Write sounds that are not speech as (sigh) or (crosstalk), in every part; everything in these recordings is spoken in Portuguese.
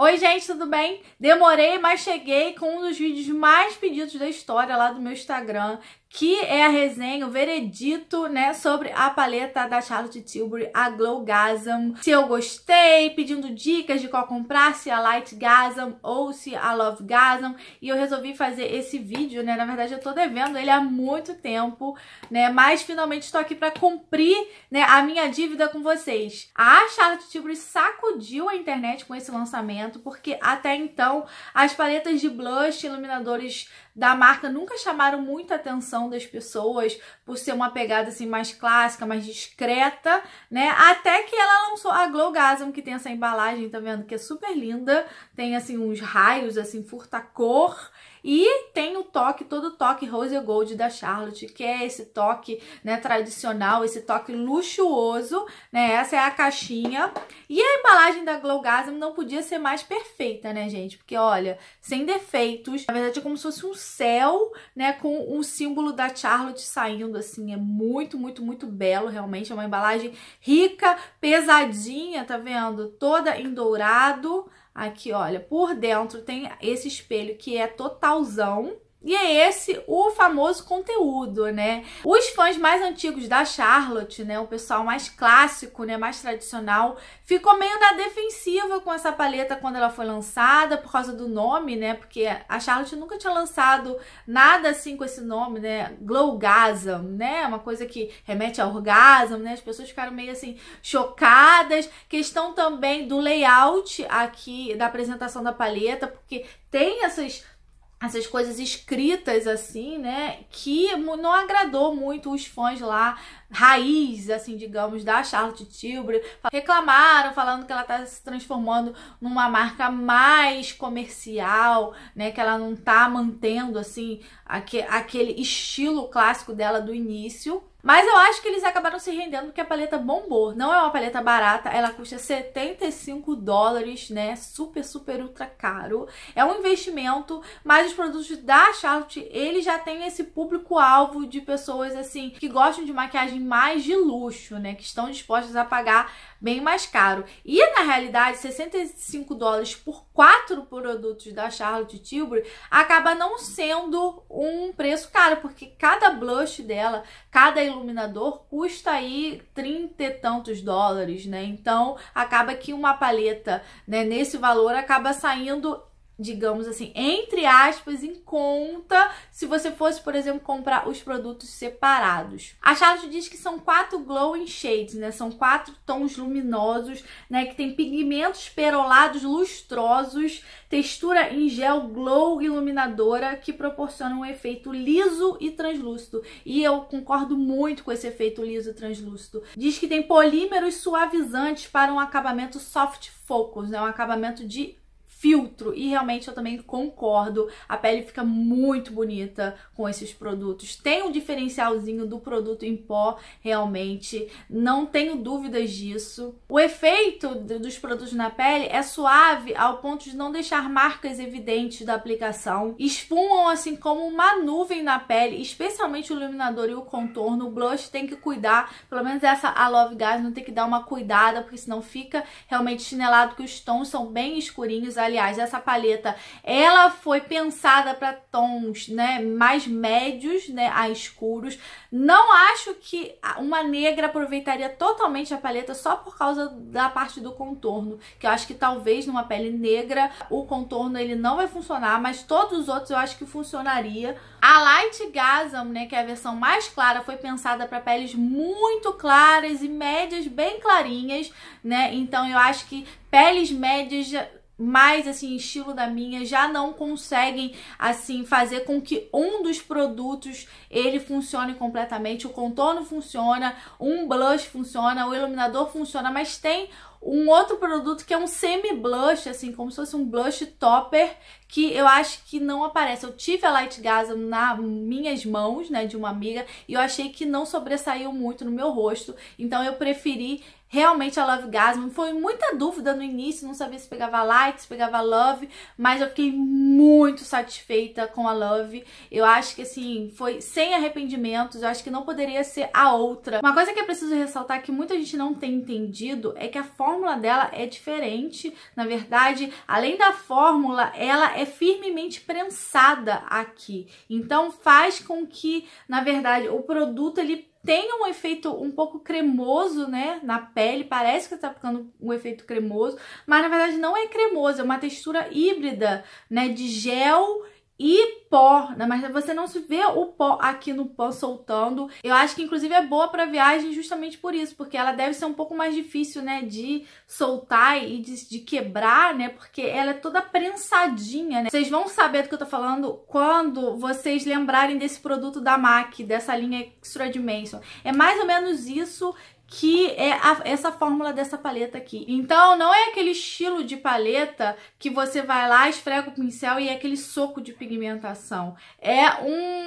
Oi, gente, tudo bem? Demorei, mas cheguei com um dos vídeos mais pedidos da história lá do meu Instagram que é a resenha, o veredito, né, sobre a paleta da Charlotte Tilbury, a Glow Gasm. Se eu gostei, pedindo dicas de qual comprar, se a Light Gasm ou se a Love Gasm. E eu resolvi fazer esse vídeo, né, na verdade eu tô devendo ele há muito tempo, né, mas finalmente estou aqui pra cumprir, né, a minha dívida com vocês. A Charlotte Tilbury sacudiu a internet com esse lançamento, porque até então as paletas de blush, iluminadores da marca nunca chamaram muita atenção das pessoas por ser uma pegada assim mais clássica, mais discreta, né? Até que ela lançou a Glowgasm, que tem essa embalagem, tá vendo? Que é super linda, tem assim uns raios assim furta cor e tem o toque, todo o toque Rose Gold da Charlotte, que é esse toque né, tradicional, esse toque luxuoso, né? Essa é a caixinha. E a embalagem da Glowgasm não podia ser mais perfeita, né, gente? Porque, olha, sem defeitos, na verdade é como se fosse um céu, né, com um símbolo da Charlotte saindo, assim, é muito, muito, muito belo, realmente, é uma embalagem rica, pesadinha, tá vendo? Toda em dourado, Aqui, olha, por dentro tem esse espelho que é totalzão, e é esse o famoso conteúdo, né? Os fãs mais antigos da Charlotte, né, o pessoal mais clássico, né, mais tradicional, ficou meio na defensiva com essa paleta quando ela foi lançada por causa do nome, né? Porque a Charlotte nunca tinha lançado nada assim com esse nome, né? Glowgasm, né? Uma coisa que remete ao orgasmo, né? As pessoas ficaram meio assim chocadas. Questão também do layout aqui da apresentação da paleta, porque tem essas essas coisas escritas assim, né? Que não agradou muito os fãs lá raiz, assim, digamos, da Charlotte Tilbury. Reclamaram falando que ela tá se transformando numa marca mais comercial, né? Que ela não tá mantendo, assim, aquele estilo clássico dela do início. Mas eu acho que eles acabaram se rendendo porque a paleta bombou. Não é uma paleta barata, ela custa 75 dólares, né? Super, super, ultra caro. É um investimento, mas os produtos da Charlotte, ele já tem esse público-alvo de pessoas, assim, que gostam de maquiagem mais de luxo, né? Que estão dispostas a pagar bem mais caro. E na realidade, 65 dólares por quatro produtos da Charlotte Tilbury acaba não sendo um preço caro, porque cada blush dela, cada iluminador custa aí 30 e tantos dólares, né? Então acaba que uma paleta, né, nesse valor acaba saindo digamos assim, entre aspas, em conta se você fosse, por exemplo, comprar os produtos separados. A Charlotte diz que são quatro glowing shades, né? São quatro tons luminosos, né? Que tem pigmentos perolados lustrosos, textura em gel glow iluminadora que proporciona um efeito liso e translúcido. E eu concordo muito com esse efeito liso e translúcido. Diz que tem polímeros suavizantes para um acabamento soft focus, né? Um acabamento de filtro. E realmente eu também concordo, a pele fica muito bonita com esses produtos. Tem um diferencialzinho do produto em pó, realmente, não tenho dúvidas disso. O efeito dos produtos na pele é suave ao ponto de não deixar marcas evidentes da aplicação. Espumam assim como uma nuvem na pele, especialmente o iluminador e o contorno. O blush tem que cuidar, pelo menos essa a Love Guys não tem que dar uma cuidada, porque senão fica realmente chinelado, que os tons são bem escurinhos aliás, essa paleta, ela foi pensada para tons, né, mais médios, né, a escuros. Não acho que uma negra aproveitaria totalmente a paleta só por causa da parte do contorno, que eu acho que talvez numa pele negra o contorno ele não vai funcionar, mas todos os outros eu acho que funcionaria. A Light Gasm, né, que é a versão mais clara, foi pensada para peles muito claras e médias bem clarinhas, né? Então eu acho que peles médias mais assim estilo da minha já não conseguem assim fazer com que um dos produtos ele funcione completamente o contorno funciona um blush funciona o iluminador funciona mas tem um outro produto que é um semi blush assim como se fosse um blush topper que eu acho que não aparece eu tive a Light Gaza nas minhas mãos né de uma amiga e eu achei que não sobressaiu muito no meu rosto então eu preferi realmente a Love Gasm. Foi muita dúvida no início, não sabia se pegava like, se pegava love, mas eu fiquei muito satisfeita com a Love. Eu acho que assim, foi sem arrependimentos, eu acho que não poderia ser a outra. Uma coisa que é preciso ressaltar que muita gente não tem entendido é que a fórmula dela é diferente. Na verdade, além da fórmula, ela é firmemente prensada aqui. Então faz com que, na verdade, o produto ele tem um efeito um pouco cremoso, né, na pele, parece que tá ficando um efeito cremoso, mas na verdade não é cremoso, é uma textura híbrida, né, de gel e pó, né? Mas você não se vê o pó aqui no pan soltando. Eu acho que inclusive é boa para viagem justamente por isso, porque ela deve ser um pouco mais difícil, né, de soltar e de, de quebrar, né? Porque ela é toda prensadinha, né? Vocês vão saber do que eu tô falando quando vocês lembrarem desse produto da MAC, dessa linha Extra Dimension. É mais ou menos isso que é a, essa fórmula dessa paleta aqui. Então, não é aquele estilo de paleta que você vai lá, esfrega o pincel e é aquele soco de pigmentação. É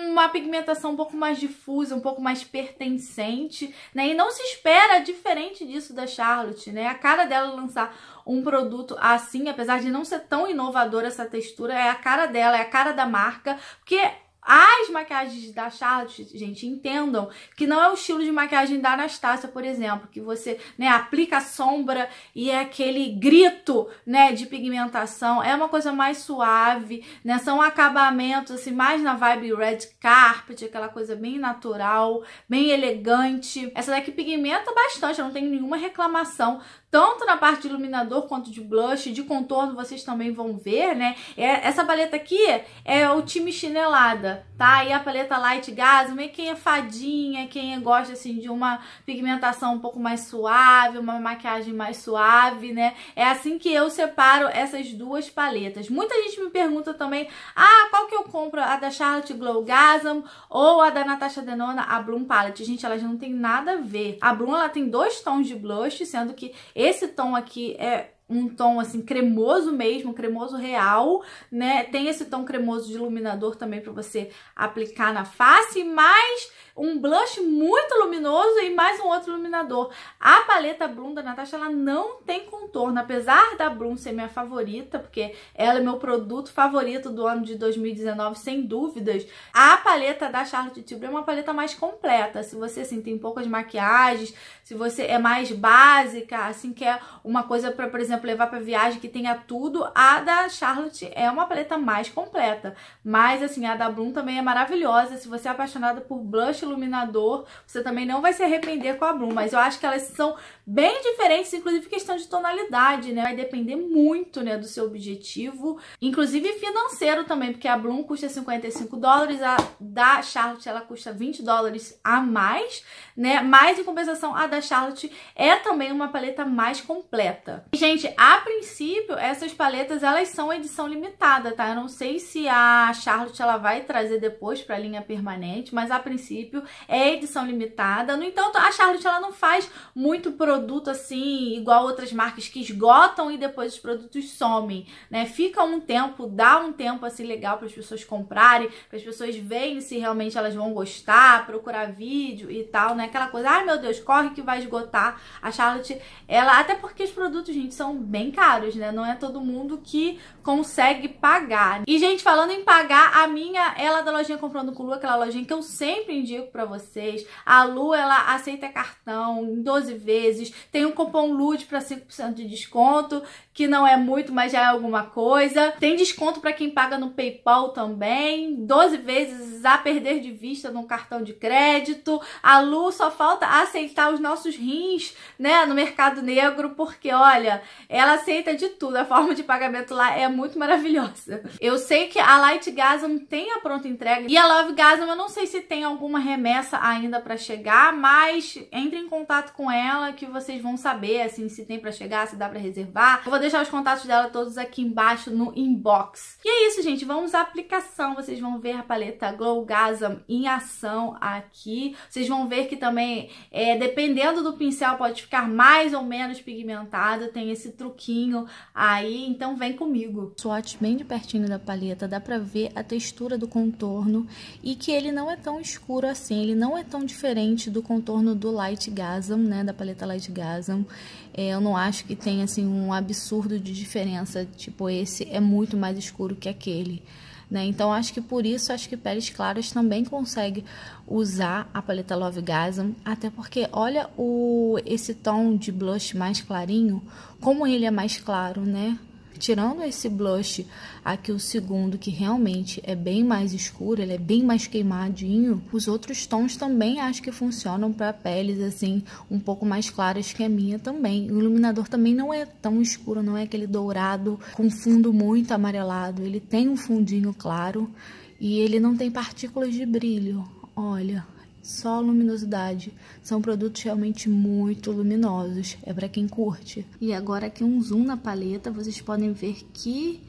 uma pigmentação um pouco mais difusa, um pouco mais pertencente, né? E não se espera diferente disso da Charlotte, né? A cara dela lançar um produto assim, apesar de não ser tão inovadora essa textura, é a cara dela, é a cara da marca, porque as maquiagens da Charlotte, gente, entendam que não é o estilo de maquiagem da Anastácia, por exemplo, que você, né, aplica sombra e é aquele grito, né, de pigmentação. É uma coisa mais suave, né? São acabamentos assim mais na vibe red carpet, aquela coisa bem natural, bem elegante. Essa daqui pigmenta bastante, eu não tenho nenhuma reclamação tanto na parte de iluminador quanto de blush, de contorno, vocês também vão ver, né? É, essa paleta aqui é o time chinelada, tá? E a paleta Light gas meio quem é fadinha, quem gosta, assim, de uma pigmentação um pouco mais suave, uma maquiagem mais suave, né? É assim que eu separo essas duas paletas. Muita gente me pergunta também, ah, qual que eu compro? A da Charlotte Glow Gasm ou a da Natasha Denona, a Bloom Palette? Gente, elas não tem nada a ver. A Bloom, ela tem dois tons de blush, sendo que esse tom aqui é um tom assim cremoso mesmo, cremoso real, né? Tem esse tom cremoso de iluminador também para você aplicar na face, mas um blush muito luminoso e mais um outro iluminador. A paleta Bloom da Natasha, ela não tem contorno, apesar da Bloom ser minha favorita, porque ela é meu produto favorito do ano de 2019, sem dúvidas. A paleta da Charlotte Tilbury é uma paleta mais completa, se você assim, tem poucas maquiagens, se você é mais básica, assim, quer uma coisa para, por exemplo, levar para viagem que tenha tudo, a da Charlotte é uma paleta mais completa. Mas assim, a da Bloom também é maravilhosa, se você é apaixonada por blush, iluminador, você também não vai se arrepender com a Bloom, mas eu acho que elas são bem diferentes, inclusive questão de tonalidade, né? Vai depender muito, né, do seu objetivo, inclusive financeiro também, porque a Bloom custa 55 dólares, a da Charlotte ela custa 20 dólares a mais, né? Mas em compensação, a da Charlotte é também uma paleta mais completa. E, gente, a princípio, essas paletas elas são edição limitada, tá? Eu não sei se a Charlotte ela vai trazer depois para a linha permanente, mas a princípio princípio, é edição limitada. No entanto, a Charlotte ela não faz muito produto assim, igual outras marcas que esgotam e depois os produtos somem, né? Fica um tempo, dá um tempo assim legal para as pessoas comprarem, para as pessoas verem se realmente elas vão gostar, procurar vídeo e tal, né? Aquela coisa, ai meu Deus, corre que vai esgotar. A Charlotte, ela até porque os produtos, gente, são bem caros, né? Não é todo mundo que consegue pagar. E gente, falando em pagar, a minha, ela é da lojinha comprando com Lu, aquela lojinha que eu sempre indico explico para vocês. A Lu, ela aceita cartão em 12 vezes, tem um cupom LUD para 5% de desconto que não é muito, mas já é alguma coisa. Tem desconto para quem paga no PayPal também, 12 vezes a perder de vista no cartão de crédito. A Lu só falta aceitar os nossos rins, né, no mercado negro, porque olha, ela aceita de tudo. A forma de pagamento lá é muito maravilhosa. Eu sei que a Light Gasm tem a pronta entrega e a Love Gasm eu não sei se tem alguma remessa ainda para chegar, mas entre em contato com ela que vocês vão saber assim se tem para chegar, se dá para reservar. Eu vou deixar os contatos dela todos aqui embaixo no inbox. E é isso, gente. Vamos à aplicação. Vocês vão ver a paleta Glow Gasm em ação aqui. Vocês vão ver que também, é, dependendo do pincel, pode ficar mais ou menos pigmentada. Tem esse truquinho aí, então vem comigo. Swatch bem de pertinho da paleta. Dá pra ver a textura do contorno e que ele não é tão escuro assim. Ele não é tão diferente do contorno do Light Gasm, né? Da paleta Light Gasm. É, eu não acho que tenha assim um absurdo de diferença, tipo esse é muito mais escuro que aquele, né? Então acho que por isso acho que peles claras também consegue usar a paleta Love Gasm, até porque olha o esse tom de blush mais clarinho, como ele é mais claro, né? tirando esse blush aqui, o segundo, que realmente é bem mais escuro, ele é bem mais queimadinho, os outros tons também acho que funcionam para peles, assim, um pouco mais claras que a minha também. O iluminador também não é tão escuro, não é aquele dourado com fundo muito amarelado, ele tem um fundinho claro e ele não tem partículas de brilho, olha, só luminosidade. São produtos realmente muito luminosos, é para quem curte. E agora aqui um zoom na paleta, vocês podem ver que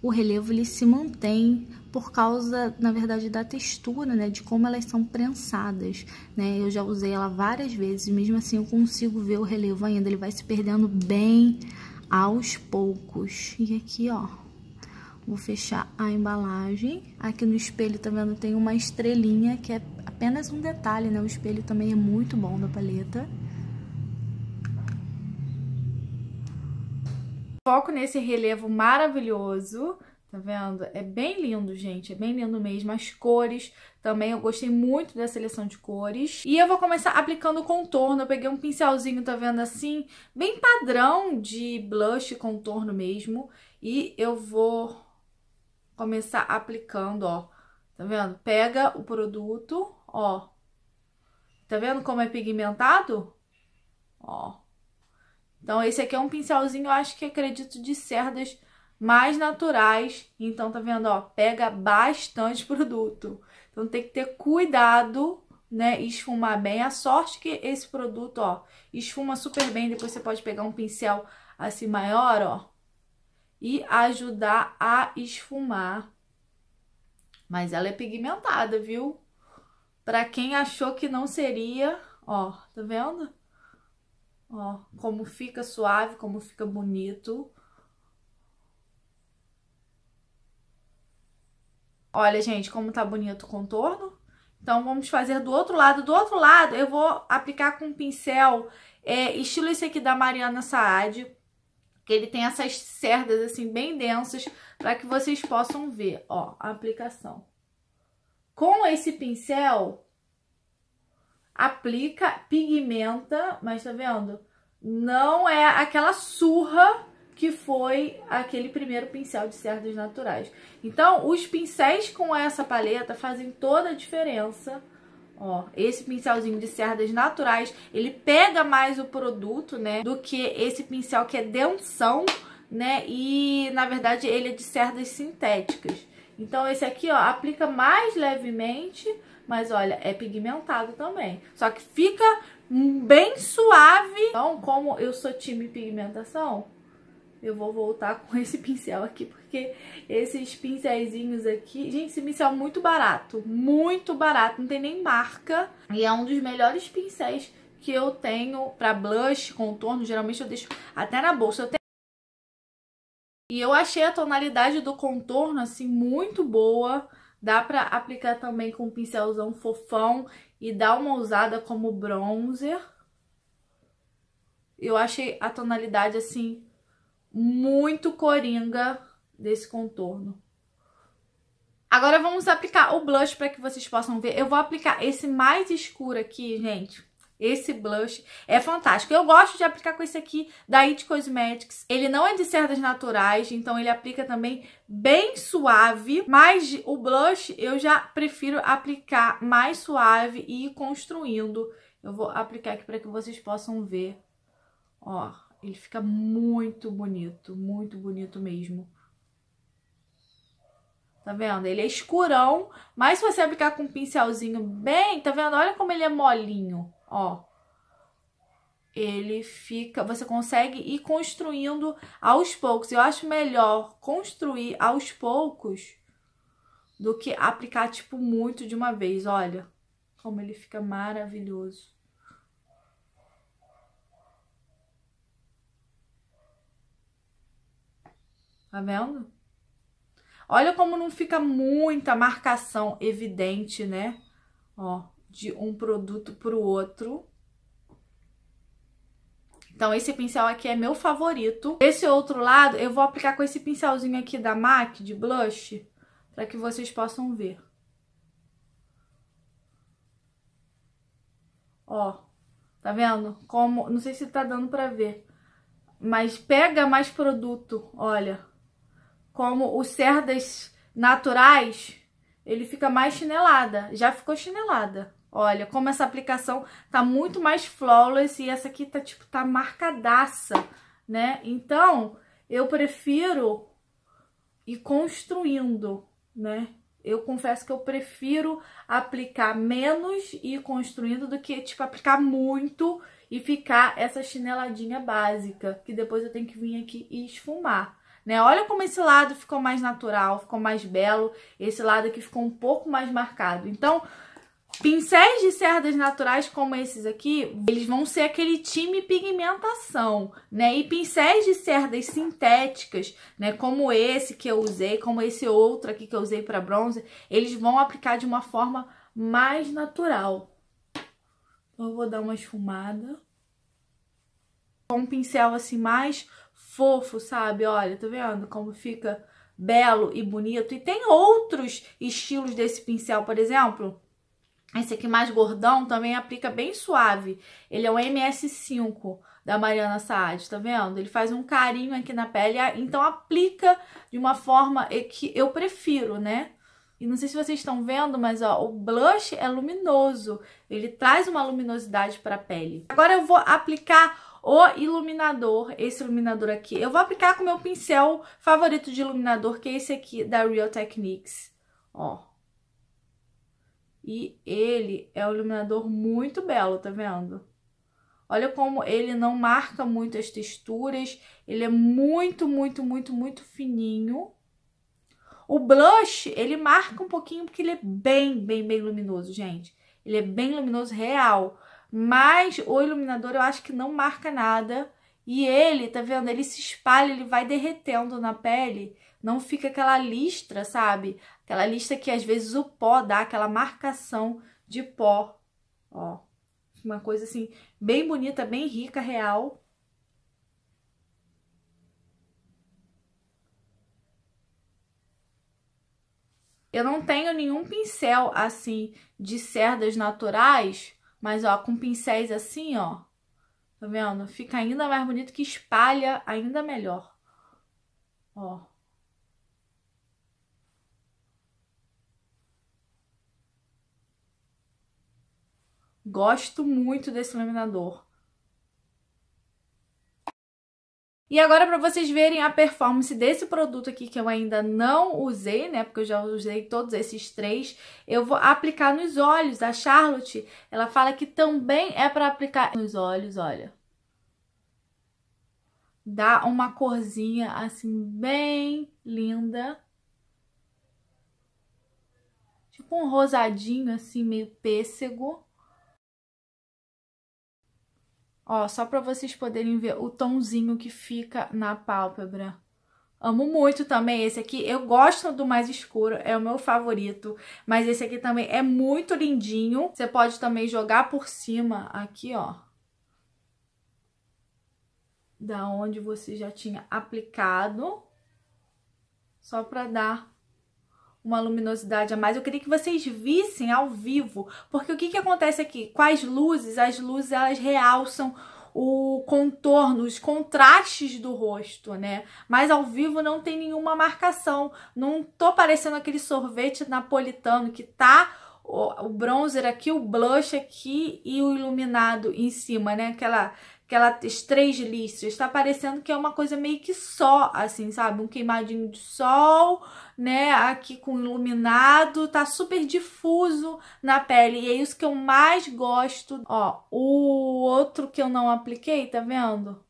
o relevo ele se mantém por causa, na verdade, da textura, né, de como elas são prensadas, né? Eu já usei ela várias vezes, mesmo assim eu consigo ver o relevo ainda, ele vai se perdendo bem aos poucos. E aqui, ó, vou fechar a embalagem. Aqui no espelho, tá vendo, tem uma estrelinha que é apenas um detalhe, né? O espelho também é muito bom da paleta. Foco nesse relevo maravilhoso, tá vendo? É bem lindo, gente, é bem lindo mesmo. As cores também, eu gostei muito da seleção de cores. E eu vou começar aplicando o contorno. Eu peguei um pincelzinho, tá vendo assim? Bem padrão de blush contorno mesmo. E eu vou começar aplicando, ó. Tá vendo? Pega o produto, Ó. Tá vendo como é pigmentado? Ó. Então, esse aqui é um pincelzinho, eu acho que acredito, de cerdas mais naturais. Então, tá vendo, ó? Pega bastante (laughs) produto. Então, tem que ter cuidado, né? Esfumar bem. A sorte que esse produto, ó, esfuma super bem. Depois você pode pegar um pincel assim maior, ó. E ajudar a esfumar. Mas ela é pigmentada, viu? Para quem achou que não seria, ó, tá vendo? Ó, como fica suave, como fica bonito. Olha, gente, como tá bonito o contorno. Então, vamos fazer do outro lado. Do outro lado, eu vou aplicar com um pincel é, estilo esse aqui da Mariana Saad. Que ele tem essas cerdas, assim, bem densas, para que vocês possam ver, ó, a aplicação. Com esse pincel, aplica, pigmenta, mas tá vendo? Não é aquela surra que foi aquele primeiro pincel de cerdas naturais. Então, os pincéis com essa paleta fazem toda a diferença. Ó, esse pincelzinho de cerdas naturais, ele pega mais o produto, né, do que esse pincel que é densão, né, e na verdade ele é de cerdas sintéticas. Então, esse aqui, ó, aplica mais levemente, mas olha, é pigmentado também. Só que fica bem suave. Então, como eu sou time pigmentação, eu vou voltar com esse pincel aqui, porque esses pincelzinhos aqui... Gente, esse pincel é muito barato, muito barato, não tem nem marca. E é um dos melhores pincéis que eu tenho pra blush, contorno. Geralmente eu deixo até na bolsa. Eu tenho e eu achei a tonalidade do contorno, assim, muito boa. Dá pra aplicar também com um pincelzão fofão e dar uma usada como bronzer. Eu achei a tonalidade, assim, muito coringa desse contorno. Agora vamos aplicar o blush para que vocês possam ver. Eu vou aplicar esse mais escuro aqui, gente, esse blush é fantástico. Eu gosto de aplicar com esse aqui da It Cosmetics. Ele não é de cerdas naturais, então ele aplica também bem suave. Mas o blush eu já prefiro aplicar mais suave e ir construindo. Eu vou aplicar aqui para que vocês possam ver. Ó, ele fica muito bonito, muito bonito mesmo. Tá vendo? Ele é escurão, mas se você aplicar com um pincelzinho bem, tá vendo? Olha como ele é molinho ó. Ele fica, você consegue ir construindo aos poucos. Eu acho melhor construir aos poucos do que aplicar tipo muito de uma vez. Olha como ele fica maravilhoso. Tá vendo? Olha como não fica muita marcação evidente, né? Ó de um produto para o outro. Então, esse pincel aqui é meu favorito. Esse outro lado, eu vou aplicar com esse pincelzinho aqui da MAC, de blush, para que vocês possam ver. Ó, tá vendo? Como, não sei se tá dando pra ver, mas pega mais produto, olha. Como os cerdas naturais, ele fica mais chinelada, já ficou chinelada. Olha, como essa aplicação tá muito mais flawless e essa aqui tá, tipo, tá marcadaça, né? Então, eu prefiro ir construindo, né? Eu confesso que eu prefiro aplicar menos e ir construindo do que, tipo, aplicar muito e ficar essa chineladinha básica, que depois eu tenho que vir aqui e esfumar. Né? Olha como esse lado ficou mais natural, ficou mais belo, esse lado aqui ficou um pouco mais marcado. Então, Pincéis de cerdas naturais como esses aqui, eles vão ser aquele time pigmentação, né? E pincéis de cerdas sintéticas, né, como esse que eu usei, como esse outro aqui que eu usei para bronze, eles vão aplicar de uma forma mais natural. Então, eu vou dar uma esfumada. Com um pincel assim mais fofo, sabe? Olha, tá vendo como fica belo e bonito? E tem outros estilos desse pincel, por exemplo, esse aqui mais gordão também aplica bem suave. Ele é o MS5 da Mariana Saad, tá vendo? Ele faz um carinho aqui na pele, então aplica de uma forma que eu prefiro, né? E não sei se vocês estão vendo, mas ó, o blush é luminoso. Ele traz uma luminosidade para pele. Agora eu vou aplicar o iluminador, esse iluminador aqui. Eu vou aplicar com o meu pincel favorito de iluminador, que é esse aqui da Real Techniques. Ó, e ele é um iluminador muito belo, tá vendo? Olha como ele não marca muito as texturas. Ele é muito, muito, muito, muito fininho. O blush, ele marca um pouquinho porque ele é bem, bem, bem luminoso, gente. Ele é bem luminoso real. Mas o iluminador eu acho que não marca nada. E ele, tá vendo? Ele se espalha, ele vai derretendo na pele. Não fica aquela listra, sabe? Aquela lista que às vezes o pó dá aquela marcação de pó, ó. Uma coisa assim, bem bonita, bem rica, real. Eu não tenho nenhum pincel assim de cerdas naturais, mas ó, com pincéis assim, ó. Tá vendo? Fica ainda mais bonito que espalha ainda melhor. Ó. Gosto muito desse iluminador. E agora para vocês verem a performance desse produto aqui que eu ainda não usei, né? Porque eu já usei todos esses três. Eu vou aplicar nos olhos. A Charlotte, ela fala que também é para aplicar nos olhos, olha. Dá uma corzinha assim bem linda. Tipo um rosadinho assim meio pêssego. Ó, só para vocês poderem ver o tonzinho que fica na pálpebra. Amo muito também esse aqui. Eu gosto do mais escuro, é o meu favorito. Mas esse aqui também é muito lindinho. Você pode também jogar por cima aqui, ó. Da onde você já tinha aplicado. Só para dar uma luminosidade a mais. Eu queria que vocês vissem ao vivo, porque o que, que acontece aqui? Quais luzes, as luzes elas realçam o contorno, os contrastes do rosto, né? Mas ao vivo não tem nenhuma marcação. Não tô parecendo aquele sorvete napolitano que tá o bronzer aqui, o blush aqui e o iluminado em cima, né? Aquela, aquelas três listras. Tá parecendo que é uma coisa meio que só, assim, sabe? Um queimadinho de sol, né, aqui com iluminado, tá super difuso na pele. E é isso que eu mais gosto. Ó, o outro que eu não apliquei, tá vendo?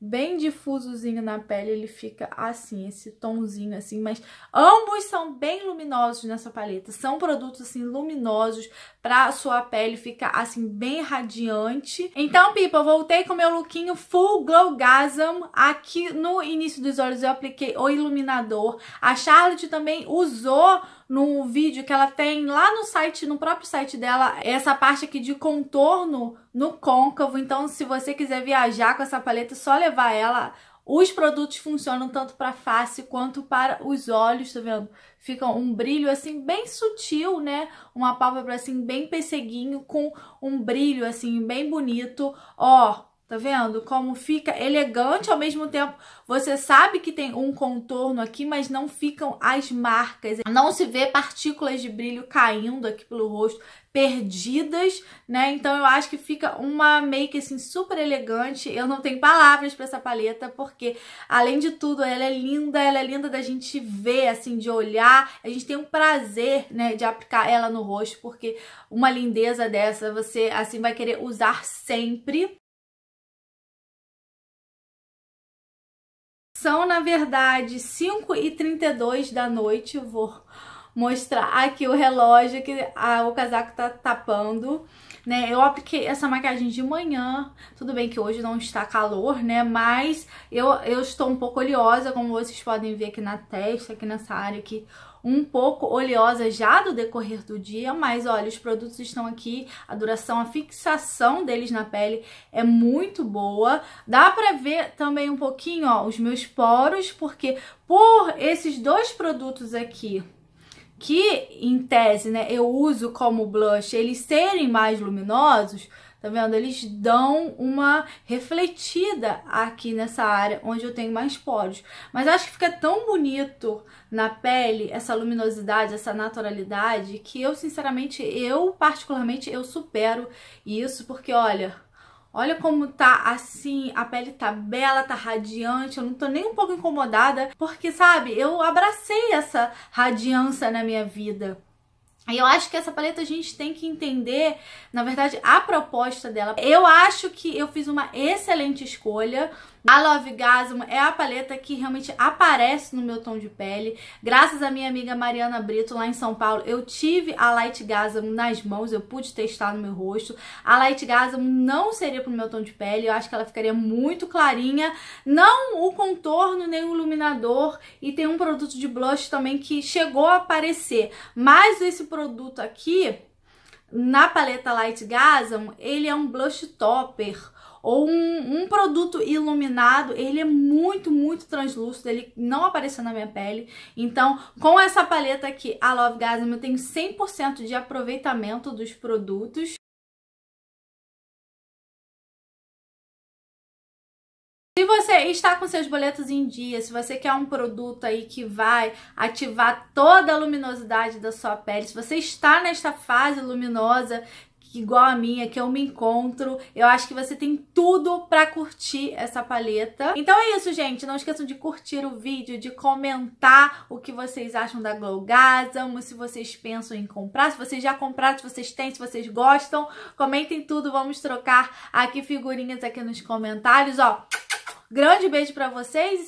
bem difusozinho na pele, ele fica assim, esse tonzinho assim, mas ambos são bem luminosos nessa paleta. São produtos assim luminosos pra sua pele ficar assim bem radiante. Então, pipa, voltei com meu lookinho full glow gasm. Aqui no início dos olhos eu apliquei o iluminador. A Charlotte também usou no vídeo que ela tem lá no site, no próprio site dela, essa parte aqui de contorno no côncavo. Então, se você quiser viajar com essa paleta, é só levar ela. Os produtos funcionam tanto para face quanto para os olhos, tá vendo? Fica um brilho assim bem sutil, né? Uma pálpebra assim bem pesseguinho com um brilho assim bem bonito. Ó, Tá vendo? Como fica elegante ao mesmo tempo. Você sabe que tem um contorno aqui, mas não ficam as marcas. Não se vê partículas de brilho caindo aqui pelo rosto, perdidas, né? Então eu acho que fica uma make assim super elegante. Eu não tenho palavras para essa paleta, porque além de tudo, ela é linda, ela é linda da gente ver, assim, de olhar. A gente tem um prazer, né, de aplicar ela no rosto, porque uma lindeza dessa você assim vai querer usar sempre. São, na verdade, 5h32 da noite. Vou mostrar aqui o relógio que a, o casaco tá tapando, né? Eu apliquei essa maquiagem de manhã, tudo bem que hoje não está calor, né? Mas eu, eu estou um pouco oleosa, como vocês podem ver aqui na testa, aqui nessa área aqui um pouco oleosa já do decorrer do dia, mas olha, os produtos estão aqui, a duração, a fixação deles na pele é muito boa. Dá pra ver também um pouquinho, ó, os meus poros, porque por esses dois produtos aqui, que em tese, né, eu uso como blush, eles serem mais luminosos, Tá vendo? Eles dão uma refletida aqui nessa área onde eu tenho mais poros. Mas acho que fica tão bonito na pele essa luminosidade, essa naturalidade, que eu, sinceramente, eu particularmente, eu supero isso, porque olha... Olha como tá assim, a pele tá bela, tá radiante, eu não tô nem um pouco incomodada, porque sabe, eu abracei essa radiância na minha vida. E eu acho que essa paleta a gente tem que entender, na verdade, a proposta dela. Eu acho que eu fiz uma excelente escolha a Love Gasm é a paleta que realmente aparece no meu tom de pele. Graças à minha amiga Mariana Brito, lá em São Paulo, eu tive a Light Gasm nas mãos, eu pude testar no meu rosto. A Light Gasm não seria pro meu tom de pele, eu acho que ela ficaria muito clarinha. Não o contorno, nem o iluminador. E tem um produto de blush também que chegou a aparecer. Mas esse produto aqui, na paleta Light Gasm, ele é um blush topper ou um, um, produto iluminado, ele é muito, muito translúcido, ele não apareceu na minha pele. Então, com essa paleta aqui, a Love Gasm, eu tenho 100% de aproveitamento dos produtos. Se você está com seus boletos em dia, se você quer um produto aí que vai ativar toda a luminosidade da sua pele, se você está nesta fase luminosa igual a minha, que eu me encontro. Eu acho que você tem tudo pra curtir essa paleta. Então é isso, gente. Não esqueçam de curtir o vídeo, de comentar o que vocês acham da Glowgasm, se vocês pensam em comprar, se vocês já compraram, se vocês têm, se vocês gostam. Comentem tudo, vamos trocar aqui figurinhas aqui nos comentários, ó. Grande beijo pra vocês!